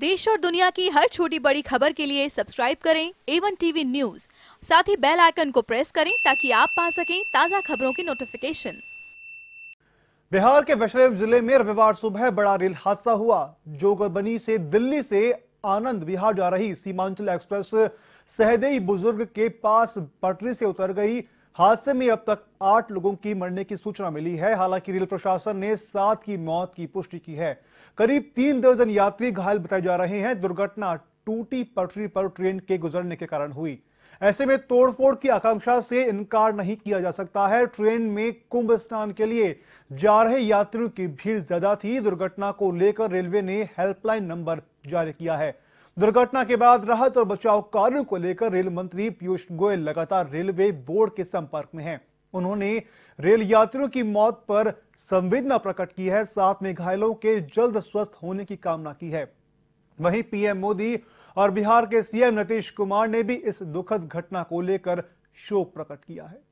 देश और दुनिया की हर छोटी बड़ी खबर के लिए सब्सक्राइब करें एवन टीवी न्यूज साथ ही बेल आइकन को प्रेस करें ताकि आप पा सकें ताज़ा खबरों की नोटिफिकेशन बिहार के बशरेफ जिले में रविवार सुबह बड़ा रेल हादसा हुआ जोगरबनी से दिल्ली से आनंद बिहार जा रही सीमांचल एक्सप्रेस सहदेई बुजुर्ग के पास पटरी से उतर गई हादसे में अब तक आठ लोगों की मरने की सूचना मिली है हालांकि रेल प्रशासन ने सात की मौत की पुष्टि की है करीब तीन दर्जन यात्री घायल बताए जा रहे हैं दुर्घटना टूटी पटरी पर ट्रेन के गुजरने के कारण हुई ऐसे में तोड़फोड़ की आकांक्षा से इनकार नहीं किया जा सकता है ट्रेन में कुंभ स्नान के लिए जा रहे यात्रियों की भीड़ ज्यादा थी दुर्घटना को लेकर रेलवे ने हेल्पलाइन नंबर जारी किया है दुर्घटना के बाद राहत और बचाव कार्यों को लेकर रेल मंत्री पीयूष गोयल लगातार रेलवे बोर्ड के संपर्क में हैं। उन्होंने रेल यात्रियों की मौत पर संवेदना प्रकट की है साथ में घायलों के जल्द स्वस्थ होने की कामना की है वहीं पीएम मोदी और बिहार के सीएम नीतीश कुमार ने भी इस दुखद घटना को लेकर शोक प्रकट किया है